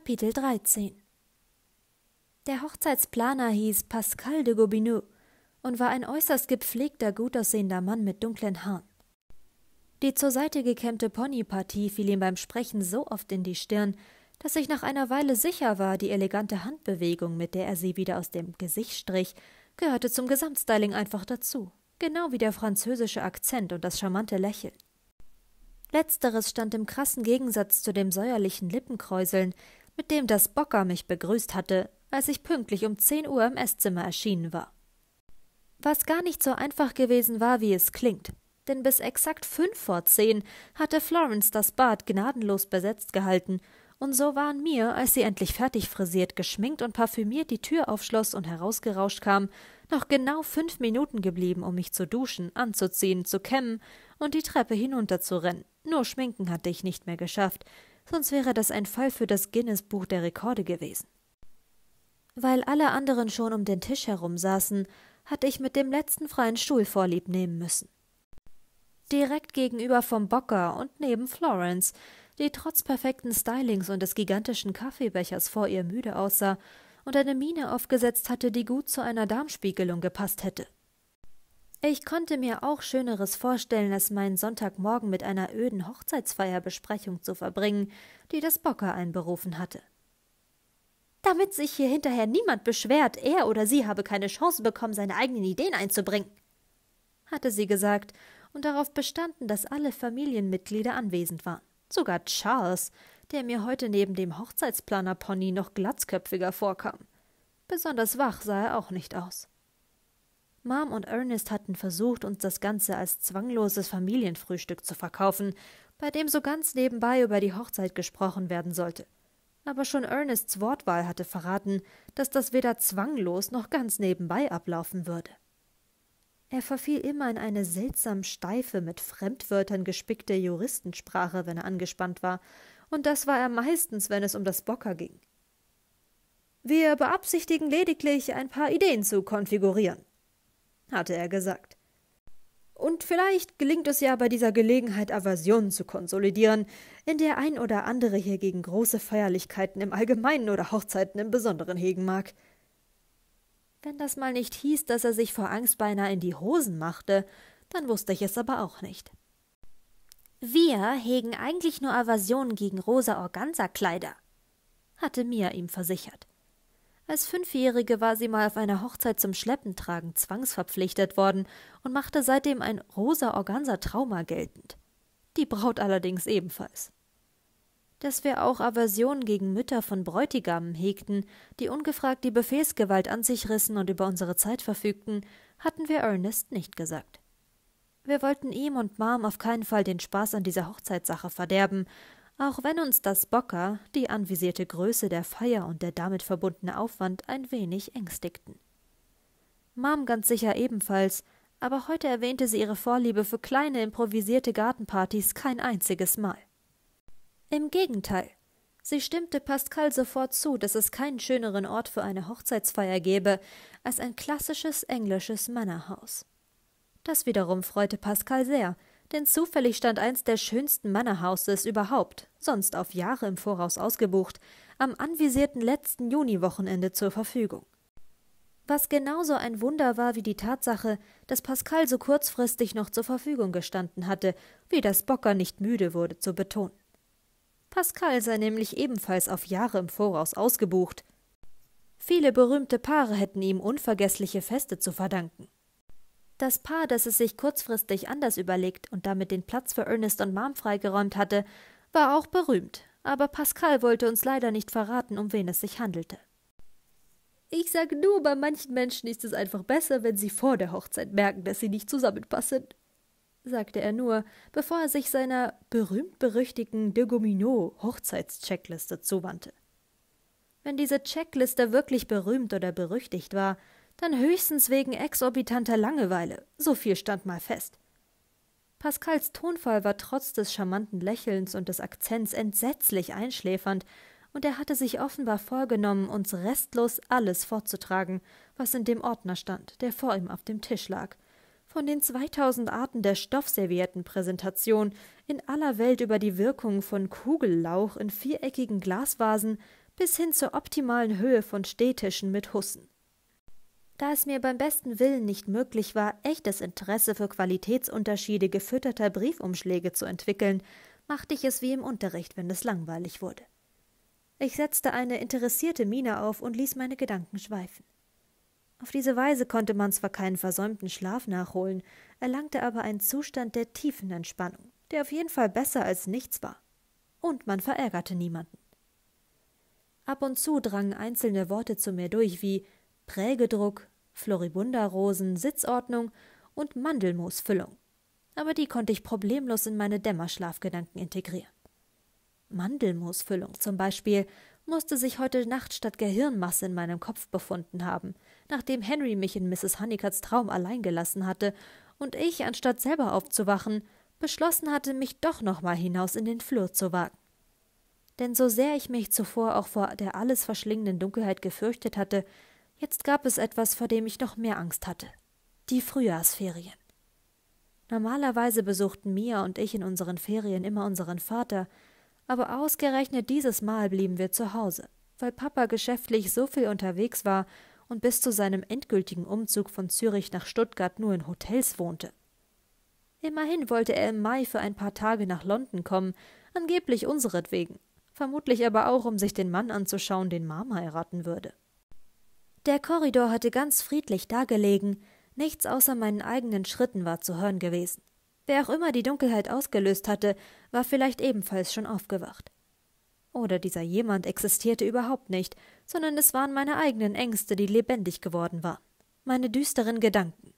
Kapitel 13 Der Hochzeitsplaner hieß Pascal de Gobineau und war ein äußerst gepflegter, gutaussehender Mann mit dunklen Haaren. Die zur Seite gekämmte Ponypartie fiel ihm beim Sprechen so oft in die Stirn, dass ich nach einer Weile sicher war, die elegante Handbewegung, mit der er sie wieder aus dem Gesicht strich, gehörte zum Gesamtstyling einfach dazu, genau wie der französische Akzent und das charmante Lächeln. Letzteres stand im krassen Gegensatz zu dem säuerlichen Lippenkräuseln, mit dem das Bocker mich begrüßt hatte, als ich pünktlich um 10 Uhr im Esszimmer erschienen war. Was gar nicht so einfach gewesen war, wie es klingt, denn bis exakt fünf vor zehn hatte Florence das Bad gnadenlos besetzt gehalten, und so waren mir, als sie endlich fertig frisiert, geschminkt und parfümiert die Tür aufschloss und herausgerauscht kam, noch genau fünf Minuten geblieben, um mich zu duschen, anzuziehen, zu kämmen und die Treppe hinunterzurennen. Nur schminken hatte ich nicht mehr geschafft, sonst wäre das ein Fall für das Guinness Buch der Rekorde gewesen. Weil alle anderen schon um den Tisch herum saßen, hatte ich mit dem letzten freien Stuhl vorlieb nehmen müssen. Direkt gegenüber vom Bocker und neben Florence, die trotz perfekten Stylings und des gigantischen Kaffeebechers vor ihr müde aussah und eine Miene aufgesetzt hatte, die gut zu einer Darmspiegelung gepasst hätte. Ich konnte mir auch Schöneres vorstellen, als meinen Sonntagmorgen mit einer öden Hochzeitsfeierbesprechung zu verbringen, die das Bocker einberufen hatte. Damit sich hier hinterher niemand beschwert, er oder sie habe keine Chance bekommen, seine eigenen Ideen einzubringen, hatte sie gesagt und darauf bestanden, dass alle Familienmitglieder anwesend waren. Sogar Charles, der mir heute neben dem Hochzeitsplaner-Pony noch glatzköpfiger vorkam. Besonders wach sah er auch nicht aus. Mom und Ernest hatten versucht, uns das Ganze als zwangloses Familienfrühstück zu verkaufen, bei dem so ganz nebenbei über die Hochzeit gesprochen werden sollte. Aber schon Ernests Wortwahl hatte verraten, dass das weder zwanglos noch ganz nebenbei ablaufen würde. Er verfiel immer in eine seltsam steife, mit Fremdwörtern gespickte Juristensprache, wenn er angespannt war, und das war er meistens, wenn es um das Bocker ging. Wir beabsichtigen lediglich, ein paar Ideen zu konfigurieren, hatte er gesagt. Und vielleicht gelingt es ja bei dieser Gelegenheit, Aversionen zu konsolidieren, in der ein oder andere hier gegen große Feierlichkeiten im Allgemeinen oder Hochzeiten im Besonderen hegen mag. Wenn das mal nicht hieß, dass er sich vor Angst beinahe in die Hosen machte, dann wusste ich es aber auch nicht. Wir hegen eigentlich nur Aversionen gegen rosa Organza-Kleider, hatte Mia ihm versichert. Als Fünfjährige war sie mal auf einer Hochzeit zum Schleppentragen zwangsverpflichtet worden und machte seitdem ein rosa Organser Trauma geltend. Die Braut allerdings ebenfalls. Dass wir auch Aversionen gegen Mütter von Bräutigamen hegten, die ungefragt die Befehlsgewalt an sich rissen und über unsere Zeit verfügten, hatten wir Ernest nicht gesagt. Wir wollten ihm und Mom auf keinen Fall den Spaß an dieser Hochzeitssache verderben auch wenn uns das Bocker, die anvisierte Größe der Feier und der damit verbundene Aufwand ein wenig ängstigten. Mom ganz sicher ebenfalls, aber heute erwähnte sie ihre Vorliebe für kleine improvisierte Gartenpartys kein einziges Mal. Im Gegenteil, sie stimmte Pascal sofort zu, dass es keinen schöneren Ort für eine Hochzeitsfeier gäbe als ein klassisches englisches Männerhaus. Das wiederum freute Pascal sehr, denn zufällig stand eins der schönsten Manor überhaupt, sonst auf Jahre im Voraus ausgebucht, am anvisierten letzten Juniwochenende zur Verfügung. Was genauso ein Wunder war wie die Tatsache, dass Pascal so kurzfristig noch zur Verfügung gestanden hatte, wie das Bocker nicht müde wurde zu betonen. Pascal sei nämlich ebenfalls auf Jahre im Voraus ausgebucht. Viele berühmte Paare hätten ihm unvergessliche Feste zu verdanken. Das Paar, das es sich kurzfristig anders überlegt und damit den Platz für Ernest und Mom freigeräumt hatte, war auch berühmt, aber Pascal wollte uns leider nicht verraten, um wen es sich handelte. Ich sage nur, bei manchen Menschen ist es einfach besser, wenn sie vor der Hochzeit merken, dass sie nicht zusammenpassen, sagte er nur, bevor er sich seiner berühmt-berüchtigten de Gominot Hochzeitscheckliste zuwandte. Wenn diese Checkliste wirklich berühmt oder berüchtigt war, dann höchstens wegen exorbitanter Langeweile, so viel stand mal fest. Pascals Tonfall war trotz des charmanten Lächelns und des Akzents entsetzlich einschläfernd, und er hatte sich offenbar vorgenommen, uns restlos alles vorzutragen, was in dem Ordner stand, der vor ihm auf dem Tisch lag. Von den 2000 Arten der Stoffserviettenpräsentation, in aller Welt über die Wirkung von Kugellauch in viereckigen Glasvasen bis hin zur optimalen Höhe von Stehtischen mit Hussen. Da es mir beim besten Willen nicht möglich war, echtes Interesse für Qualitätsunterschiede gefütterter Briefumschläge zu entwickeln, machte ich es wie im Unterricht, wenn es langweilig wurde. Ich setzte eine interessierte Miene auf und ließ meine Gedanken schweifen. Auf diese Weise konnte man zwar keinen versäumten Schlaf nachholen, erlangte aber einen Zustand der tiefen Entspannung, der auf jeden Fall besser als nichts war. Und man verärgerte niemanden. Ab und zu drangen einzelne Worte zu mir durch wie Prägedruck, Floribunda-Rosen, Sitzordnung und Mandelmoosfüllung. Aber die konnte ich problemlos in meine Dämmerschlafgedanken integrieren. Mandelmoosfüllung zum Beispiel musste sich heute Nacht statt Gehirnmasse in meinem Kopf befunden haben, nachdem Henry mich in Mrs. Honeycutts Traum allein gelassen hatte und ich, anstatt selber aufzuwachen, beschlossen hatte, mich doch nochmal hinaus in den Flur zu wagen. Denn so sehr ich mich zuvor auch vor der alles verschlingenden Dunkelheit gefürchtet hatte, Jetzt gab es etwas, vor dem ich noch mehr Angst hatte. Die Frühjahrsferien. Normalerweise besuchten Mia und ich in unseren Ferien immer unseren Vater, aber ausgerechnet dieses Mal blieben wir zu Hause, weil Papa geschäftlich so viel unterwegs war und bis zu seinem endgültigen Umzug von Zürich nach Stuttgart nur in Hotels wohnte. Immerhin wollte er im Mai für ein paar Tage nach London kommen, angeblich unseretwegen, vermutlich aber auch, um sich den Mann anzuschauen, den Mama heiraten würde. Der Korridor hatte ganz friedlich dagelegen, nichts außer meinen eigenen Schritten war zu hören gewesen. Wer auch immer die Dunkelheit ausgelöst hatte, war vielleicht ebenfalls schon aufgewacht. Oder dieser jemand existierte überhaupt nicht, sondern es waren meine eigenen Ängste, die lebendig geworden waren, meine düsteren Gedanken.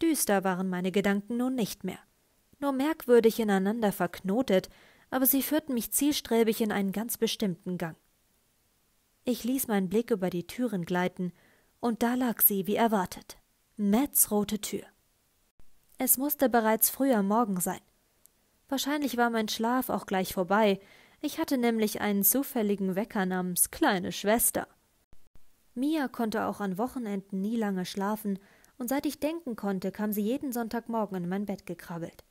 Düster waren meine Gedanken nun nicht mehr, nur merkwürdig ineinander verknotet, aber sie führten mich zielstrebig in einen ganz bestimmten Gang. Ich ließ meinen Blick über die Türen gleiten, und da lag sie, wie erwartet. Mats rote Tür. Es musste bereits früh am Morgen sein. Wahrscheinlich war mein Schlaf auch gleich vorbei. Ich hatte nämlich einen zufälligen Wecker namens Kleine Schwester. Mia konnte auch an Wochenenden nie lange schlafen, und seit ich denken konnte, kam sie jeden Sonntagmorgen in mein Bett gekrabbelt.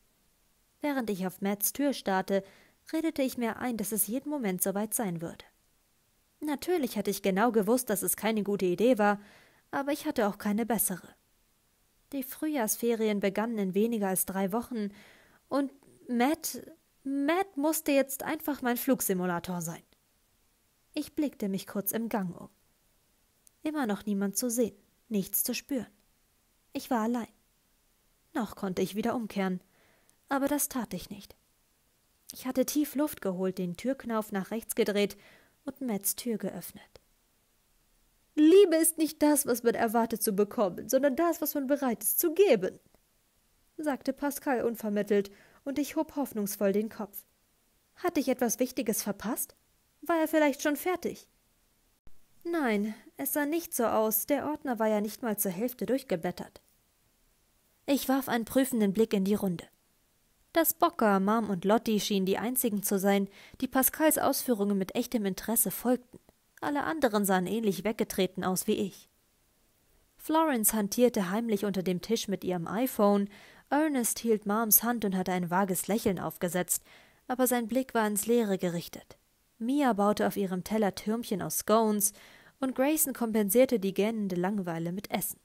Während ich auf Mats Tür starrte, redete ich mir ein, dass es jeden Moment soweit sein würde. Natürlich hatte ich genau gewusst, dass es keine gute Idee war, aber ich hatte auch keine bessere. Die Frühjahrsferien begannen in weniger als drei Wochen und Matt, Matt musste jetzt einfach mein Flugsimulator sein. Ich blickte mich kurz im Gang um. Immer noch niemand zu sehen, nichts zu spüren. Ich war allein. Noch konnte ich wieder umkehren, aber das tat ich nicht. Ich hatte tief Luft geholt, den Türknauf nach rechts gedreht und Matts Tür geöffnet. Liebe ist nicht das, was man erwartet zu bekommen, sondern das, was man bereit ist zu geben, sagte Pascal unvermittelt, und ich hob hoffnungsvoll den Kopf. Hatte ich etwas Wichtiges verpasst? War er vielleicht schon fertig? Nein, es sah nicht so aus, der Ordner war ja nicht mal zur Hälfte durchgeblättert. Ich warf einen prüfenden Blick in die Runde. Dass Bocker, Mom und Lotti schienen die einzigen zu sein, die Pascals Ausführungen mit echtem Interesse folgten. Alle anderen sahen ähnlich weggetreten aus wie ich. Florence hantierte heimlich unter dem Tisch mit ihrem iPhone, Ernest hielt Moms Hand und hatte ein vages Lächeln aufgesetzt, aber sein Blick war ins Leere gerichtet. Mia baute auf ihrem Teller Türmchen aus Scones und Grayson kompensierte die gähnende Langeweile mit Essen.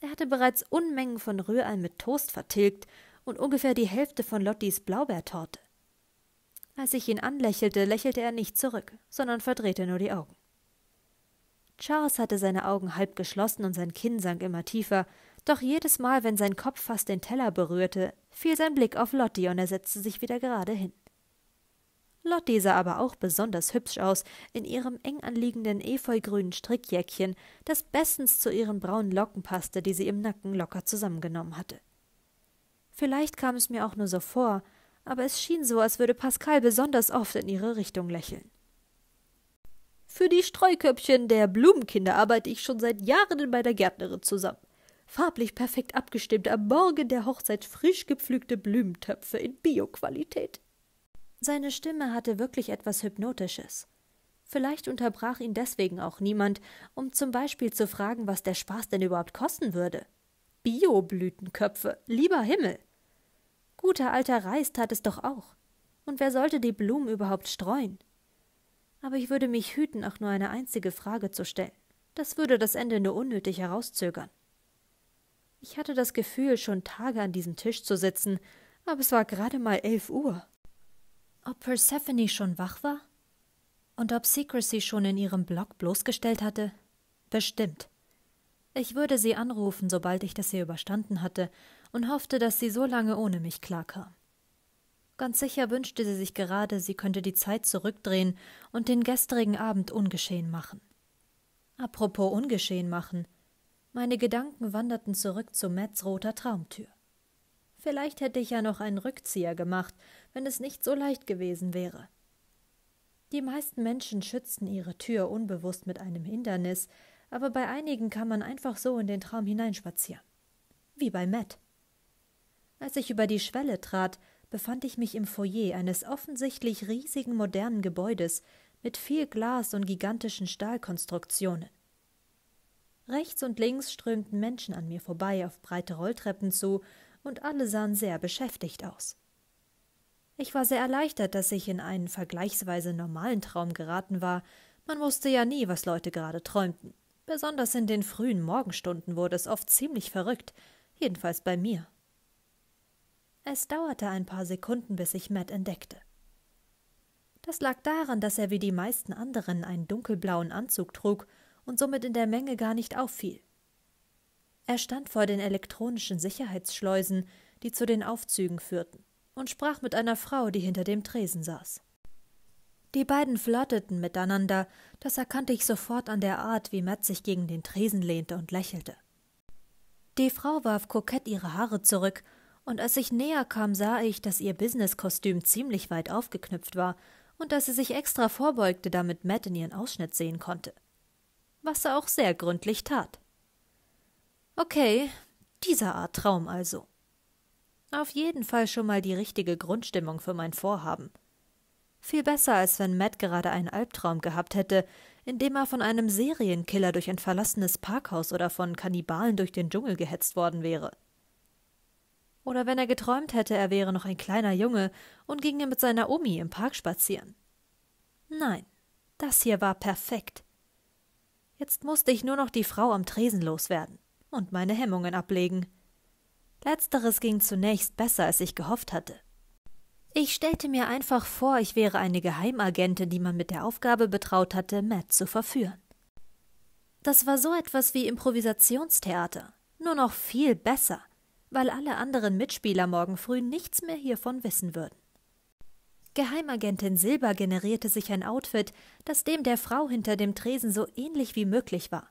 Er hatte bereits Unmengen von Rührei mit Toast vertilgt und ungefähr die Hälfte von Lottis Blaubeertorte. Als ich ihn anlächelte, lächelte er nicht zurück, sondern verdrehte nur die Augen. Charles hatte seine Augen halb geschlossen und sein Kinn sank immer tiefer, doch jedes Mal, wenn sein Kopf fast den Teller berührte, fiel sein Blick auf Lotti und er setzte sich wieder gerade hin. Lotti sah aber auch besonders hübsch aus, in ihrem eng anliegenden efeugrünen Strickjäckchen, das bestens zu ihren braunen Locken passte, die sie im Nacken locker zusammengenommen hatte. Vielleicht kam es mir auch nur so vor, aber es schien so, als würde Pascal besonders oft in ihre Richtung lächeln. Für die Streuköpfchen der Blumenkinder arbeite ich schon seit Jahren in meiner Gärtnerin zusammen. Farblich perfekt abgestimmt, am Morgen der Hochzeit frisch gepflügte Blumentöpfe in Bioqualität. Seine Stimme hatte wirklich etwas Hypnotisches. Vielleicht unterbrach ihn deswegen auch niemand, um zum Beispiel zu fragen, was der Spaß denn überhaupt kosten würde. Bio-Blütenköpfe, lieber Himmel! Guter alter Reis tat es doch auch. Und wer sollte die Blumen überhaupt streuen? Aber ich würde mich hüten, auch nur eine einzige Frage zu stellen. Das würde das Ende nur unnötig herauszögern. Ich hatte das Gefühl, schon Tage an diesem Tisch zu sitzen, aber es war gerade mal elf Uhr. Ob Persephone schon wach war? Und ob Secrecy schon in ihrem Block bloßgestellt hatte? Bestimmt. Ich würde sie anrufen, sobald ich das hier überstanden hatte, und hoffte, dass sie so lange ohne mich klarkam. Ganz sicher wünschte sie sich gerade, sie könnte die Zeit zurückdrehen und den gestrigen Abend ungeschehen machen. Apropos ungeschehen machen. Meine Gedanken wanderten zurück zu Metz roter Traumtür. Vielleicht hätte ich ja noch einen Rückzieher gemacht, wenn es nicht so leicht gewesen wäre. Die meisten Menschen schützen ihre Tür unbewusst mit einem Hindernis, aber bei einigen kann man einfach so in den Traum hineinspazieren. Wie bei Matt. Als ich über die Schwelle trat, befand ich mich im Foyer eines offensichtlich riesigen modernen Gebäudes mit viel Glas und gigantischen Stahlkonstruktionen. Rechts und links strömten Menschen an mir vorbei auf breite Rolltreppen zu, und alle sahen sehr beschäftigt aus. Ich war sehr erleichtert, dass ich in einen vergleichsweise normalen Traum geraten war. Man wusste ja nie, was Leute gerade träumten. Besonders in den frühen Morgenstunden wurde es oft ziemlich verrückt, jedenfalls bei mir. Es dauerte ein paar Sekunden, bis ich Matt entdeckte. Das lag daran, dass er wie die meisten anderen einen dunkelblauen Anzug trug und somit in der Menge gar nicht auffiel. Er stand vor den elektronischen Sicherheitsschleusen, die zu den Aufzügen führten, und sprach mit einer Frau, die hinter dem Tresen saß. Die beiden flirteten miteinander, das erkannte ich sofort an der Art, wie Matt sich gegen den Tresen lehnte und lächelte. Die Frau warf kokett ihre Haare zurück und als ich näher kam, sah ich, dass ihr Businesskostüm ziemlich weit aufgeknüpft war und dass sie sich extra vorbeugte, damit Matt in ihren Ausschnitt sehen konnte. Was er auch sehr gründlich tat. Okay, dieser Art Traum also. Auf jeden Fall schon mal die richtige Grundstimmung für mein Vorhaben. Viel besser, als wenn Matt gerade einen Albtraum gehabt hätte, in dem er von einem Serienkiller durch ein verlassenes Parkhaus oder von Kannibalen durch den Dschungel gehetzt worden wäre. Oder wenn er geträumt hätte, er wäre noch ein kleiner Junge und ginge mit seiner Omi im Park spazieren. Nein, das hier war perfekt. Jetzt musste ich nur noch die Frau am Tresen loswerden und meine Hemmungen ablegen. Letzteres ging zunächst besser, als ich gehofft hatte. Ich stellte mir einfach vor, ich wäre eine Geheimagentin, die man mit der Aufgabe betraut hatte, Matt zu verführen. Das war so etwas wie Improvisationstheater, nur noch viel besser weil alle anderen Mitspieler morgen früh nichts mehr hiervon wissen würden. Geheimagentin Silber generierte sich ein Outfit, das dem der Frau hinter dem Tresen so ähnlich wie möglich war.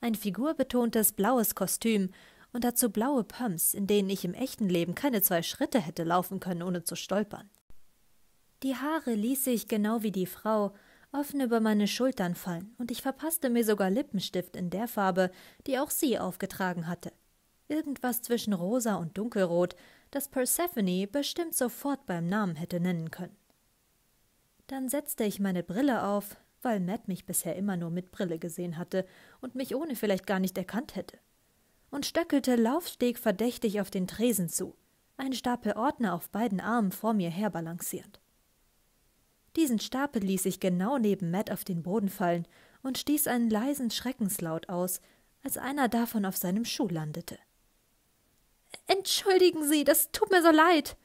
Ein figurbetontes blaues Kostüm und dazu blaue Pumps, in denen ich im echten Leben keine zwei Schritte hätte laufen können, ohne zu stolpern. Die Haare ließ ich, genau wie die Frau, offen über meine Schultern fallen, und ich verpasste mir sogar Lippenstift in der Farbe, die auch sie aufgetragen hatte irgendwas zwischen rosa und dunkelrot, das Persephone bestimmt sofort beim Namen hätte nennen können. Dann setzte ich meine Brille auf, weil Matt mich bisher immer nur mit Brille gesehen hatte und mich ohne vielleicht gar nicht erkannt hätte, und stöckelte Laufsteg verdächtig auf den Tresen zu, einen Stapel Ordner auf beiden Armen vor mir herbalancierend. Diesen Stapel ließ ich genau neben Matt auf den Boden fallen und stieß einen leisen Schreckenslaut aus, als einer davon auf seinem Schuh landete. Entschuldigen Sie, das tut mir so leid,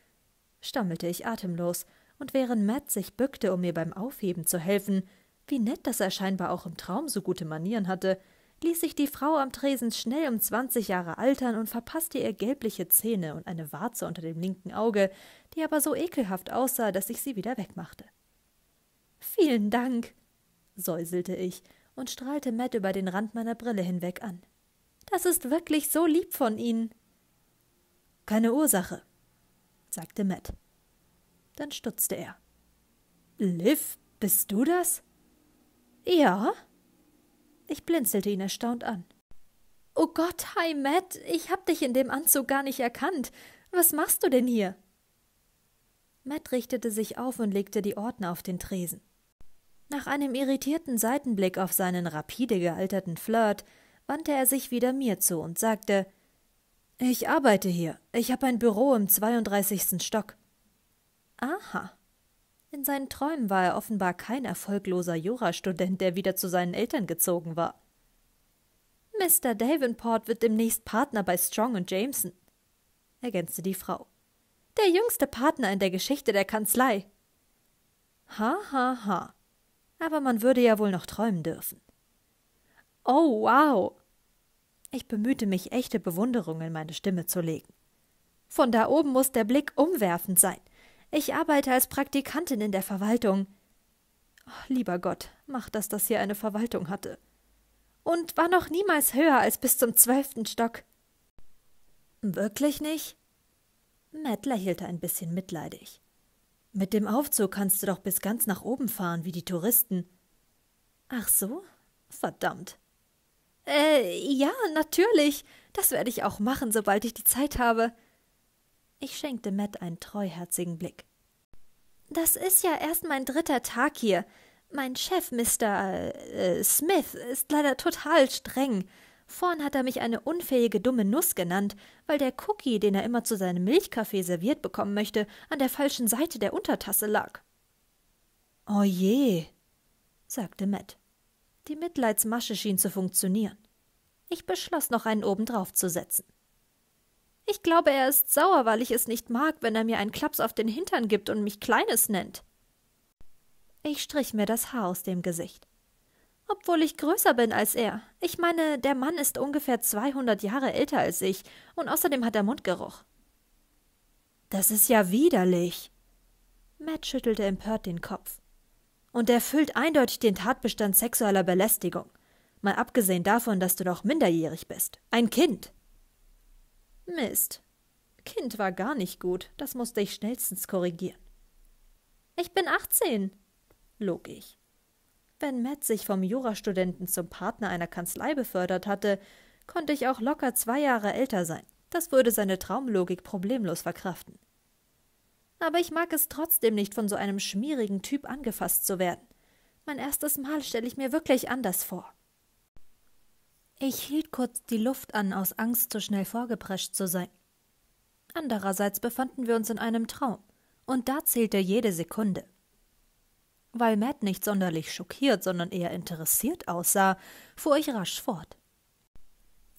stammelte ich atemlos, und während Matt sich bückte, um mir beim Aufheben zu helfen, wie nett, dass er scheinbar auch im Traum so gute Manieren hatte, ließ sich die Frau am Tresen schnell um zwanzig Jahre altern und verpasste ihr gelbliche Zähne und eine Warze unter dem linken Auge, die aber so ekelhaft aussah, dass ich sie wieder wegmachte. Vielen Dank, säuselte ich und strahlte Matt über den Rand meiner Brille hinweg an. Das ist wirklich so lieb von Ihnen. Keine Ursache, sagte Matt. Dann stutzte er. Liv, bist du das? Ja. Ich blinzelte ihn erstaunt an. Oh Gott, hi Matt, ich hab dich in dem Anzug gar nicht erkannt. Was machst du denn hier? Matt richtete sich auf und legte die Ordner auf den Tresen. Nach einem irritierten Seitenblick auf seinen rapide gealterten Flirt wandte er sich wieder mir zu und sagte ich arbeite hier. Ich habe ein Büro im 32. Stock. Aha. In seinen Träumen war er offenbar kein erfolgloser Jurastudent, der wieder zu seinen Eltern gezogen war. Mr. Davenport wird demnächst Partner bei Strong und Jameson, ergänzte die Frau. Der jüngste Partner in der Geschichte der Kanzlei. Ha, ha, ha. Aber man würde ja wohl noch träumen dürfen. Oh, wow. Ich bemühte mich, echte Bewunderung in meine Stimme zu legen. Von da oben muss der Blick umwerfend sein. Ich arbeite als Praktikantin in der Verwaltung. Lieber Gott, mach, dass das hier eine Verwaltung hatte. Und war noch niemals höher als bis zum zwölften Stock. Wirklich nicht? Matt lächelte ein bisschen mitleidig. Mit dem Aufzug kannst du doch bis ganz nach oben fahren, wie die Touristen. Ach so? Verdammt. Äh, ja, natürlich. Das werde ich auch machen, sobald ich die Zeit habe. Ich schenkte Matt einen treuherzigen Blick. Das ist ja erst mein dritter Tag hier. Mein Chef, Mr. Äh, Smith, ist leider total streng. Vorn hat er mich eine unfähige dumme Nuss genannt, weil der Cookie, den er immer zu seinem Milchkaffee serviert bekommen möchte, an der falschen Seite der Untertasse lag. Oje, oh sagte Matt. Die Mitleidsmasche schien zu funktionieren. Ich beschloss, noch einen obendrauf zu setzen. Ich glaube, er ist sauer, weil ich es nicht mag, wenn er mir einen Klaps auf den Hintern gibt und mich Kleines nennt. Ich strich mir das Haar aus dem Gesicht. Obwohl ich größer bin als er. Ich meine, der Mann ist ungefähr 200 Jahre älter als ich und außerdem hat er Mundgeruch. Das ist ja widerlich. Matt schüttelte empört den Kopf und erfüllt eindeutig den Tatbestand sexueller Belästigung. Mal abgesehen davon, dass du doch minderjährig bist. Ein Kind. Mist. Kind war gar nicht gut. Das musste ich schnellstens korrigieren. Ich bin 18, log ich. Wenn Matt sich vom Jurastudenten zum Partner einer Kanzlei befördert hatte, konnte ich auch locker zwei Jahre älter sein. Das würde seine Traumlogik problemlos verkraften aber ich mag es trotzdem nicht, von so einem schmierigen Typ angefasst zu werden. Mein erstes Mal stelle ich mir wirklich anders vor. Ich hielt kurz die Luft an, aus Angst, zu so schnell vorgeprescht zu sein. Andererseits befanden wir uns in einem Traum, und da zählte jede Sekunde. Weil Matt nicht sonderlich schockiert, sondern eher interessiert aussah, fuhr ich rasch fort.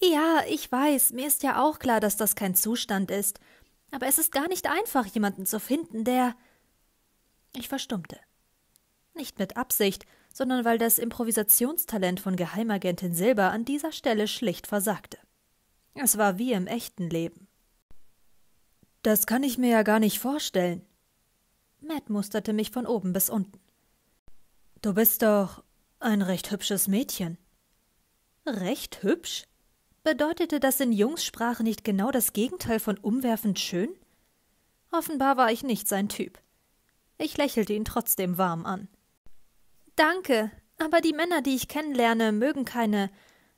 Ja, ich weiß, mir ist ja auch klar, dass das kein Zustand ist, aber es ist gar nicht einfach, jemanden zu finden, der. Ich verstummte. Nicht mit Absicht, sondern weil das Improvisationstalent von Geheimagentin Silber an dieser Stelle schlicht versagte. Es war wie im echten Leben. Das kann ich mir ja gar nicht vorstellen. Matt musterte mich von oben bis unten. Du bist doch ein recht hübsches Mädchen. Recht hübsch? Bedeutete das in Jungssprache nicht genau das Gegenteil von umwerfend schön? Offenbar war ich nicht sein Typ. Ich lächelte ihn trotzdem warm an. Danke, aber die Männer, die ich kennenlerne, mögen keine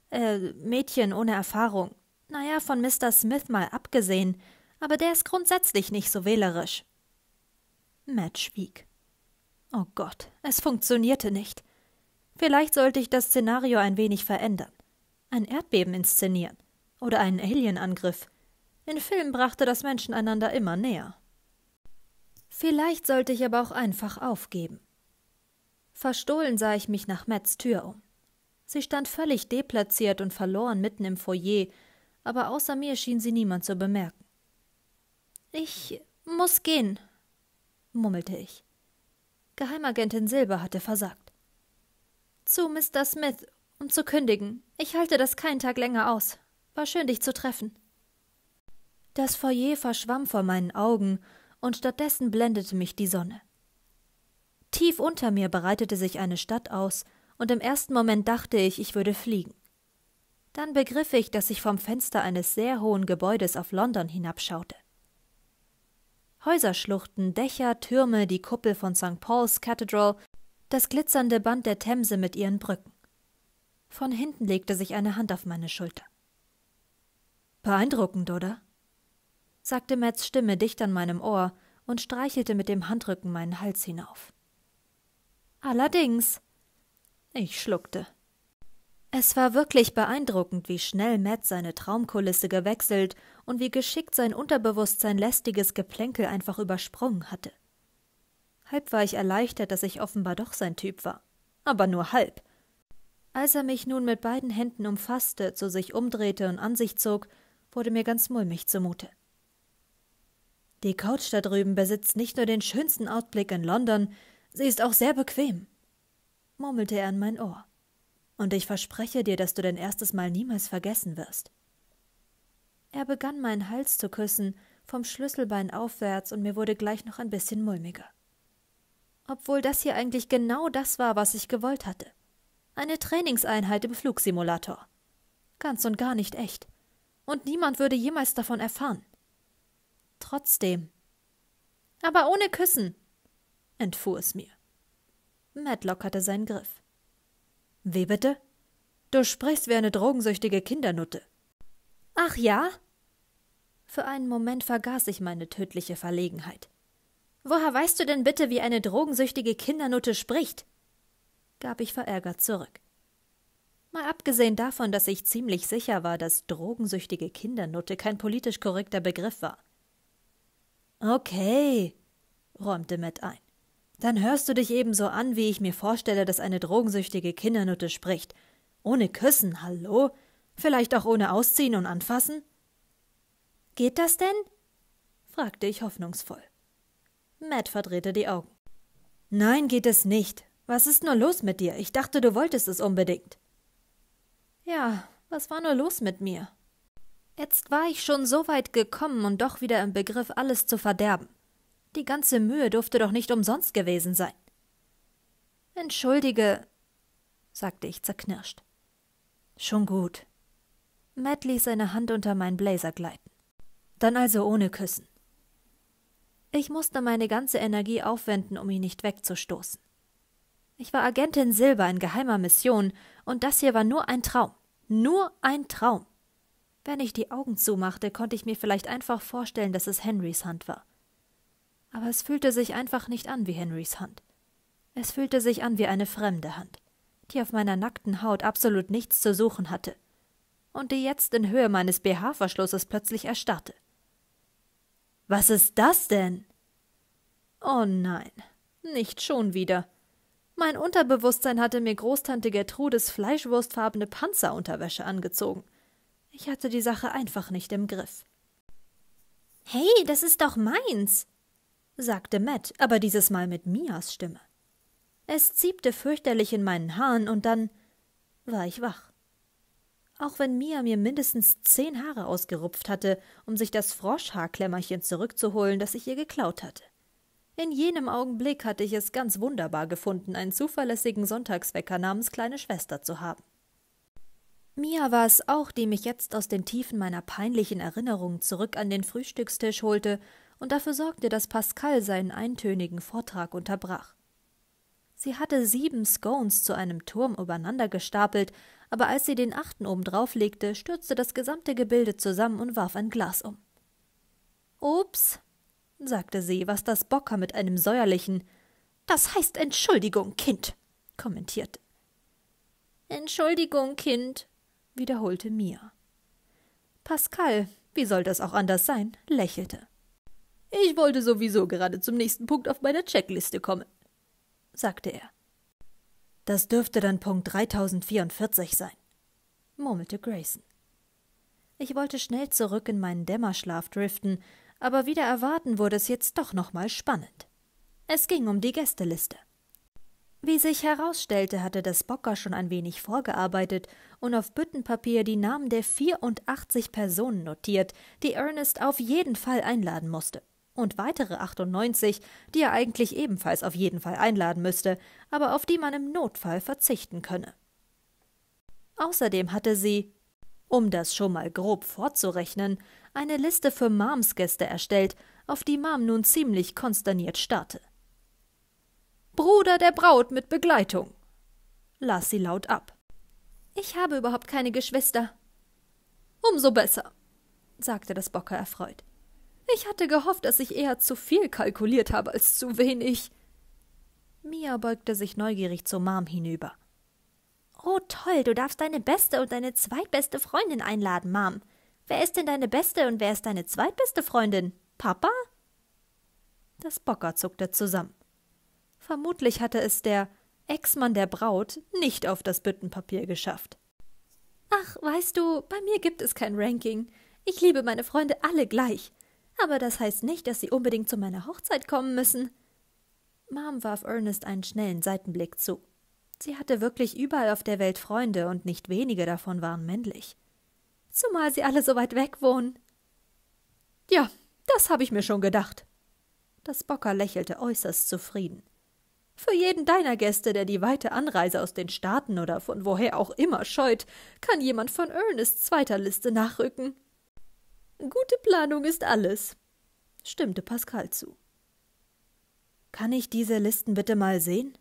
äh, Mädchen ohne Erfahrung. Naja, von Mr. Smith mal abgesehen, aber der ist grundsätzlich nicht so wählerisch. Matt schwieg. Oh Gott, es funktionierte nicht. Vielleicht sollte ich das Szenario ein wenig verändern ein Erdbeben inszenieren oder einen Alienangriff. In Filmen brachte das Menschen einander immer näher. Vielleicht sollte ich aber auch einfach aufgeben. Verstohlen sah ich mich nach Mets Tür um. Sie stand völlig deplatziert und verloren mitten im Foyer, aber außer mir schien sie niemand zu bemerken. Ich muss gehen, murmelte ich. Geheimagentin Silber hatte versagt. Zu Mr. Smith, um zu kündigen, ich halte das keinen Tag länger aus. War schön, dich zu treffen. Das Foyer verschwamm vor meinen Augen, und stattdessen blendete mich die Sonne. Tief unter mir breitete sich eine Stadt aus, und im ersten Moment dachte ich, ich würde fliegen. Dann begriff ich, dass ich vom Fenster eines sehr hohen Gebäudes auf London hinabschaute. Häuserschluchten, Dächer, Türme, die Kuppel von St. Paul's Cathedral, das glitzernde Band der Themse mit ihren Brücken. Von hinten legte sich eine Hand auf meine Schulter. Beeindruckend, oder? sagte Mats Stimme dicht an meinem Ohr und streichelte mit dem Handrücken meinen Hals hinauf. Allerdings. Ich schluckte. Es war wirklich beeindruckend, wie schnell Matt seine Traumkulisse gewechselt und wie geschickt sein Unterbewusstsein lästiges Geplänkel einfach übersprungen hatte. Halb war ich erleichtert, dass ich offenbar doch sein Typ war. Aber nur halb. Als er mich nun mit beiden Händen umfasste, zu sich umdrehte und an sich zog, wurde mir ganz mulmig zumute. Die Couch da drüben besitzt nicht nur den schönsten Ausblick in London, sie ist auch sehr bequem, murmelte er in mein Ohr. Und ich verspreche dir, dass du dein erstes Mal niemals vergessen wirst. Er begann meinen Hals zu küssen, vom Schlüsselbein aufwärts, und mir wurde gleich noch ein bisschen mulmiger. Obwohl das hier eigentlich genau das war, was ich gewollt hatte. Eine Trainingseinheit im Flugsimulator. Ganz und gar nicht echt. Und niemand würde jemals davon erfahren. Trotzdem. Aber ohne Küssen, entfuhr es mir. Madlock hatte seinen Griff. Wie bitte? Du sprichst wie eine drogensüchtige Kindernutte. Ach ja? Für einen Moment vergaß ich meine tödliche Verlegenheit. Woher weißt du denn bitte, wie eine drogensüchtige Kindernutte spricht? gab ich verärgert zurück. Mal abgesehen davon, dass ich ziemlich sicher war, dass drogensüchtige Kindernutte kein politisch korrekter Begriff war. Okay, räumte Matt ein. Dann hörst du dich ebenso an, wie ich mir vorstelle, dass eine drogensüchtige Kindernutte spricht. Ohne Küssen, hallo? Vielleicht auch ohne Ausziehen und Anfassen? Geht das denn? fragte ich hoffnungsvoll. Matt verdrehte die Augen. Nein, geht es nicht, was ist nur los mit dir? Ich dachte, du wolltest es unbedingt. Ja, was war nur los mit mir? Jetzt war ich schon so weit gekommen und doch wieder im Begriff, alles zu verderben. Die ganze Mühe durfte doch nicht umsonst gewesen sein. Entschuldige, sagte ich zerknirscht. Schon gut. Matt ließ seine Hand unter meinen Blazer gleiten. Dann also ohne Küssen. Ich musste meine ganze Energie aufwenden, um ihn nicht wegzustoßen. Ich war Agentin Silber in geheimer Mission, und das hier war nur ein Traum. Nur ein Traum. Wenn ich die Augen zumachte, konnte ich mir vielleicht einfach vorstellen, dass es Henrys Hand war. Aber es fühlte sich einfach nicht an wie Henrys Hand. Es fühlte sich an wie eine fremde Hand, die auf meiner nackten Haut absolut nichts zu suchen hatte und die jetzt in Höhe meines BH-Verschlusses plötzlich erstarrte. Was ist das denn? Oh nein, nicht schon wieder. Mein Unterbewusstsein hatte mir Großtante Gertrudes fleischwurstfarbene Panzerunterwäsche angezogen. Ich hatte die Sache einfach nicht im Griff. Hey, das ist doch meins, sagte Matt, aber dieses Mal mit Mias Stimme. Es ziebte fürchterlich in meinen Haaren und dann war ich wach. Auch wenn Mia mir mindestens zehn Haare ausgerupft hatte, um sich das Froschhaarklemmerchen zurückzuholen, das ich ihr geklaut hatte. In jenem Augenblick hatte ich es ganz wunderbar gefunden, einen zuverlässigen Sonntagswecker namens kleine Schwester zu haben. Mia war es auch, die mich jetzt aus den Tiefen meiner peinlichen Erinnerungen zurück an den Frühstückstisch holte und dafür sorgte, dass Pascal seinen eintönigen Vortrag unterbrach. Sie hatte sieben Scones zu einem Turm übereinander gestapelt, aber als sie den achten oben drauf legte, stürzte das gesamte Gebilde zusammen und warf ein Glas um. Ups, sagte sie, was das Bocker mit einem säuerlichen Das heißt Entschuldigung, Kind, kommentierte. Entschuldigung, Kind, wiederholte Mia. Pascal, wie soll das auch anders sein, lächelte. Ich wollte sowieso gerade zum nächsten Punkt auf meiner Checkliste kommen, sagte er. Das dürfte dann Punkt 3044 sein, murmelte Grayson. Ich wollte schnell zurück in meinen Dämmerschlaf driften, aber wieder erwarten wurde es jetzt doch nochmal spannend. Es ging um die Gästeliste. Wie sich herausstellte, hatte das Bocker schon ein wenig vorgearbeitet und auf Büttenpapier die Namen der 84 Personen notiert, die Ernest auf jeden Fall einladen musste. Und weitere 98, die er eigentlich ebenfalls auf jeden Fall einladen müsste, aber auf die man im Notfall verzichten könne. Außerdem hatte sie, um das schon mal grob vorzurechnen, eine Liste für Mams Gäste erstellt, auf die Mam nun ziemlich konsterniert starrte. Bruder der Braut mit Begleitung, las sie laut ab. Ich habe überhaupt keine Geschwister. Umso besser, sagte das Bocker erfreut. Ich hatte gehofft, dass ich eher zu viel kalkuliert habe als zu wenig. Mia beugte sich neugierig zur Mam hinüber. Oh toll, du darfst deine beste und deine zweitbeste Freundin einladen, Mam. Wer ist denn deine beste und wer ist deine zweitbeste Freundin? Papa? Das Bocker zuckte zusammen. Vermutlich hatte es der Ex-Mann der Braut nicht auf das Büttenpapier geschafft. Ach, weißt du, bei mir gibt es kein Ranking. Ich liebe meine Freunde alle gleich. Aber das heißt nicht, dass sie unbedingt zu meiner Hochzeit kommen müssen. Mom warf Ernest einen schnellen Seitenblick zu. Sie hatte wirklich überall auf der Welt Freunde und nicht wenige davon waren männlich zumal sie alle so weit weg wohnen. Ja, das habe ich mir schon gedacht. Das Bocker lächelte äußerst zufrieden. Für jeden deiner Gäste, der die weite Anreise aus den Staaten oder von woher auch immer scheut, kann jemand von Ernest zweiter Liste nachrücken. Gute Planung ist alles, stimmte Pascal zu. Kann ich diese Listen bitte mal sehen?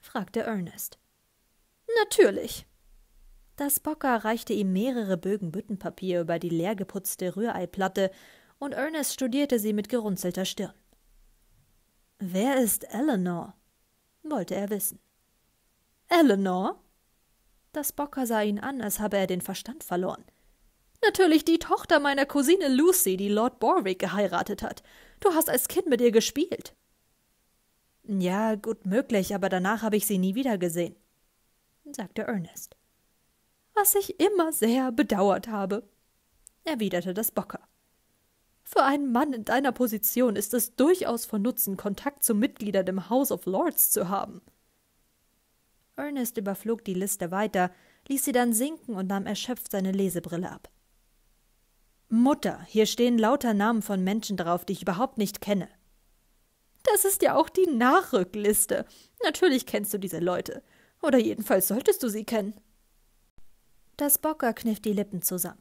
fragte Ernest. Natürlich, das Bocker reichte ihm mehrere Bögen Büttenpapier über die leer geputzte Rühreiplatte, und Ernest studierte sie mit gerunzelter Stirn. Wer ist Eleanor? wollte er wissen. Eleanor? Das Bocker sah ihn an, als habe er den Verstand verloren. Natürlich die Tochter meiner Cousine Lucy, die Lord Borwick geheiratet hat. Du hast als Kind mit ihr gespielt. Ja, gut möglich, aber danach habe ich sie nie wiedergesehen, sagte Ernest was ich immer sehr bedauert habe, erwiderte das Bocker. Für einen Mann in deiner Position ist es durchaus von Nutzen, Kontakt zu Mitgliedern im House of Lords zu haben. Ernest überflog die Liste weiter, ließ sie dann sinken und nahm erschöpft seine Lesebrille ab. Mutter, hier stehen lauter Namen von Menschen drauf, die ich überhaupt nicht kenne. Das ist ja auch die Nachrückliste. Natürlich kennst du diese Leute. Oder jedenfalls solltest du sie kennen. Das Bocker kniff die Lippen zusammen.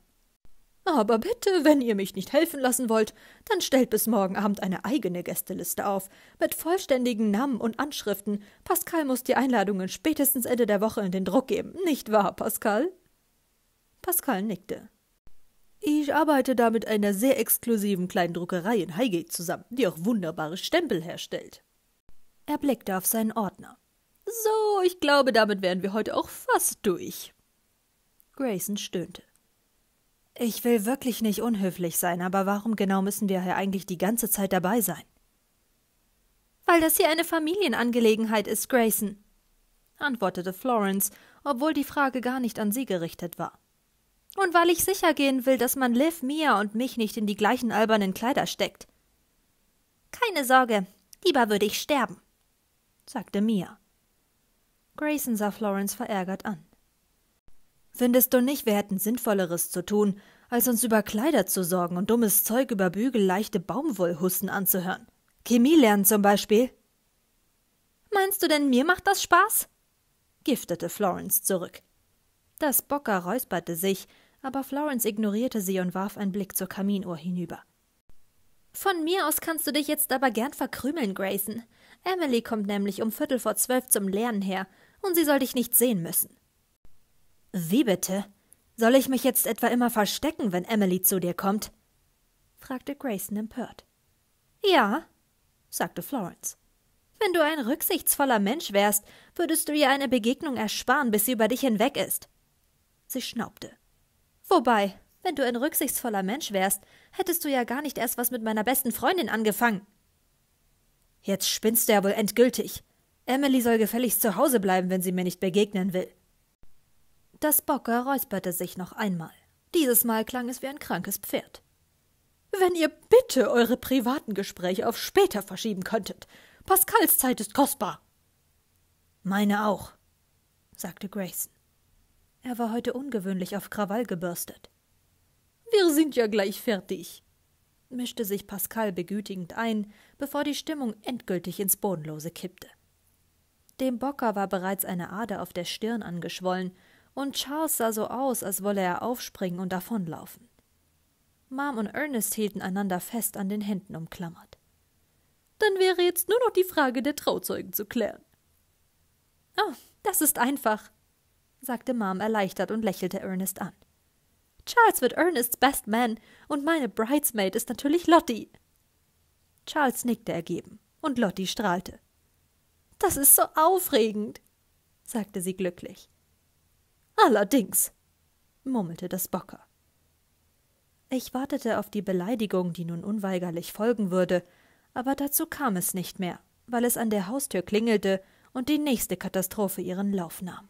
Aber bitte, wenn ihr mich nicht helfen lassen wollt, dann stellt bis morgen Abend eine eigene Gästeliste auf, mit vollständigen Namen und Anschriften. Pascal muss die Einladungen spätestens Ende der Woche in den Druck geben, nicht wahr, Pascal? Pascal nickte. Ich arbeite da mit einer sehr exklusiven kleinen Druckerei in Highgate zusammen, die auch wunderbare Stempel herstellt. Er blickte auf seinen Ordner. So, ich glaube, damit wären wir heute auch fast durch. Grayson stöhnte. Ich will wirklich nicht unhöflich sein, aber warum genau müssen wir hier eigentlich die ganze Zeit dabei sein? Weil das hier eine Familienangelegenheit ist, Grayson, antwortete Florence, obwohl die Frage gar nicht an sie gerichtet war. Und weil ich sicher gehen will, dass man Liv, Mia und mich nicht in die gleichen albernen Kleider steckt. Keine Sorge, lieber würde ich sterben, sagte Mia. Grayson sah Florence verärgert an. Findest du nicht, wir hätten Sinnvolleres zu tun, als uns über Kleider zu sorgen und dummes Zeug über bügelleichte Baumwollhusten anzuhören? Chemie lernen zum Beispiel. Meinst du denn, mir macht das Spaß? giftete Florence zurück. Das Bocker räusperte sich, aber Florence ignorierte sie und warf einen Blick zur Kaminuhr hinüber. Von mir aus kannst du dich jetzt aber gern verkrümeln, Grayson. Emily kommt nämlich um Viertel vor zwölf zum Lernen her, und sie soll dich nicht sehen müssen. Wie bitte? Soll ich mich jetzt etwa immer verstecken, wenn Emily zu dir kommt? fragte Grayson empört. Ja, sagte Florence. Wenn du ein rücksichtsvoller Mensch wärst, würdest du ihr eine Begegnung ersparen, bis sie über dich hinweg ist. Sie schnaubte. Wobei, wenn du ein rücksichtsvoller Mensch wärst, hättest du ja gar nicht erst was mit meiner besten Freundin angefangen. Jetzt spinnst du ja wohl endgültig. Emily soll gefälligst zu Hause bleiben, wenn sie mir nicht begegnen will. Das Bocker räusperte sich noch einmal. Dieses Mal klang es wie ein krankes Pferd. Wenn ihr bitte eure privaten Gespräche auf später verschieben könntet. Pascals Zeit ist kostbar. Meine auch, sagte Grayson. Er war heute ungewöhnlich auf Krawall gebürstet. Wir sind ja gleich fertig, mischte sich Pascal begütigend ein, bevor die Stimmung endgültig ins Bodenlose kippte. Dem Bocker war bereits eine Ader auf der Stirn angeschwollen, und Charles sah so aus, als wolle er aufspringen und davonlaufen. Mom und Ernest hielten einander fest an den Händen umklammert. Dann wäre jetzt nur noch die Frage der Trauzeugen zu klären. Oh, das ist einfach, sagte Mom erleichtert und lächelte Ernest an. Charles wird Ernests Best Man und meine Bridesmaid ist natürlich Lottie. Charles nickte ergeben und Lottie strahlte. Das ist so aufregend, sagte sie glücklich. Allerdings, murmelte das Bocker. Ich wartete auf die Beleidigung, die nun unweigerlich folgen würde, aber dazu kam es nicht mehr, weil es an der Haustür klingelte und die nächste Katastrophe ihren Lauf nahm.